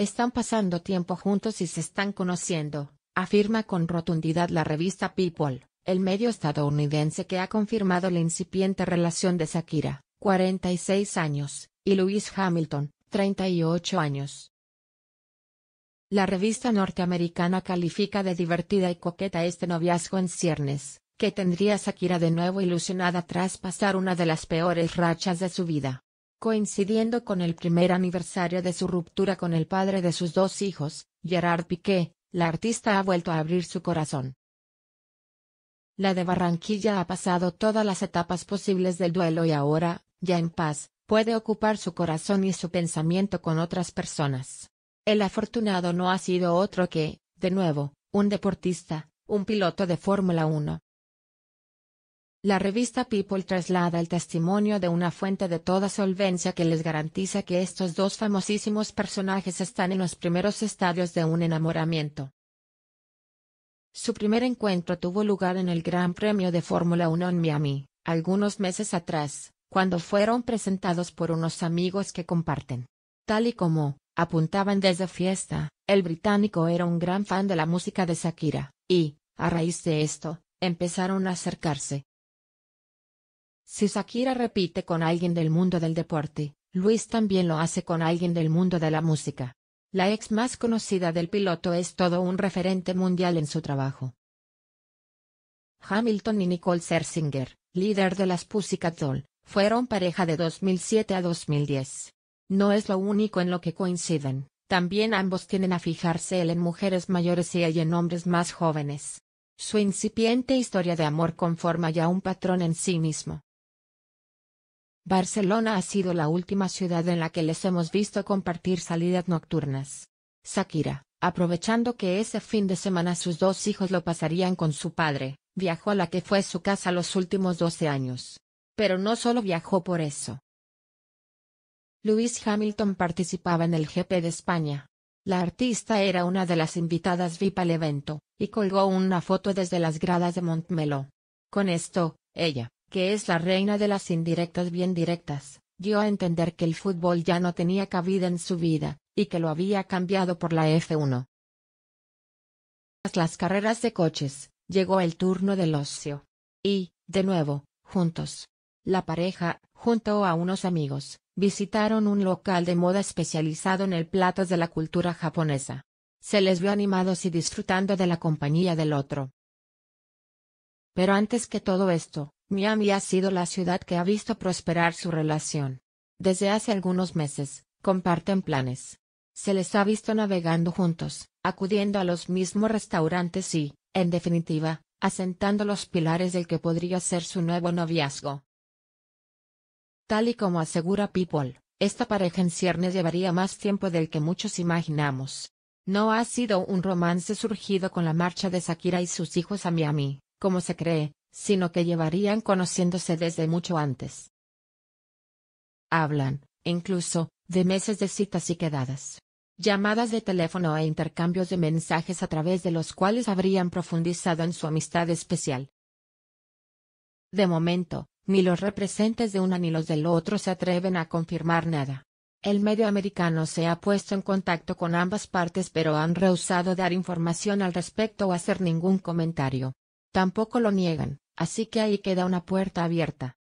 Están pasando tiempo juntos y se están conociendo, afirma con rotundidad la revista People, el medio estadounidense que ha confirmado la incipiente relación de Shakira, 46 años, y Louis Hamilton, 38 años. La revista norteamericana califica de divertida y coqueta este noviazgo en ciernes, que tendría Shakira de nuevo ilusionada tras pasar una de las peores rachas de su vida. Coincidiendo con el primer aniversario de su ruptura con el padre de sus dos hijos, Gerard Piqué, la artista ha vuelto a abrir su corazón. La de Barranquilla ha pasado todas las etapas posibles del duelo y ahora, ya en paz, puede ocupar su corazón y su pensamiento con otras personas. El afortunado no ha sido otro que, de nuevo, un deportista, un piloto de Fórmula 1, la revista People traslada el testimonio de una fuente de toda solvencia que les garantiza que estos dos famosísimos personajes están en los primeros estadios de un enamoramiento. Su primer encuentro tuvo lugar en el Gran Premio de Fórmula 1 en Miami, algunos meses atrás, cuando fueron presentados por unos amigos que comparten. Tal y como apuntaban desde fiesta, el británico era un gran fan de la música de Shakira, y, a raíz de esto, empezaron a acercarse. Si Shakira repite con alguien del mundo del deporte, Luis también lo hace con alguien del mundo de la música. La ex más conocida del piloto es todo un referente mundial en su trabajo. Hamilton y Nicole Scherzinger, líder de las Pussycat Doll, fueron pareja de 2007 a 2010. No es lo único en lo que coinciden, también ambos tienen a fijarse él en mujeres mayores y ella en hombres más jóvenes. Su incipiente historia de amor conforma ya un patrón en sí mismo. Barcelona ha sido la última ciudad en la que les hemos visto compartir salidas nocturnas. Shakira, aprovechando que ese fin de semana sus dos hijos lo pasarían con su padre, viajó a la que fue su casa los últimos 12 años. Pero no solo viajó por eso. Lewis Hamilton participaba en el GP de España. La artista era una de las invitadas VIP al evento, y colgó una foto desde las gradas de Montmeló. Con esto, ella, que es la reina de las indirectas bien directas, dio a entender que el fútbol ya no tenía cabida en su vida, y que lo había cambiado por la F1. Tras las carreras de coches, llegó el turno del ocio. Y, de nuevo, juntos. La pareja, junto a unos amigos, visitaron un local de moda especializado en el plato de la cultura japonesa. Se les vio animados y disfrutando de la compañía del otro. Pero antes que todo esto, Miami ha sido la ciudad que ha visto prosperar su relación. Desde hace algunos meses, comparten planes. Se les ha visto navegando juntos, acudiendo a los mismos restaurantes y, en definitiva, asentando los pilares del que podría ser su nuevo noviazgo. Tal y como asegura People, esta pareja en ciernes llevaría más tiempo del que muchos imaginamos. No ha sido un romance surgido con la marcha de Shakira y sus hijos a Miami, como se cree, sino que llevarían conociéndose desde mucho antes. Hablan, incluso, de meses de citas y quedadas. Llamadas de teléfono e intercambios de mensajes a través de los cuales habrían profundizado en su amistad especial. De momento, ni los representantes de una ni los del otro se atreven a confirmar nada. El medio americano se ha puesto en contacto con ambas partes pero han rehusado dar información al respecto o hacer ningún comentario. Tampoco lo niegan, así que ahí queda una puerta abierta.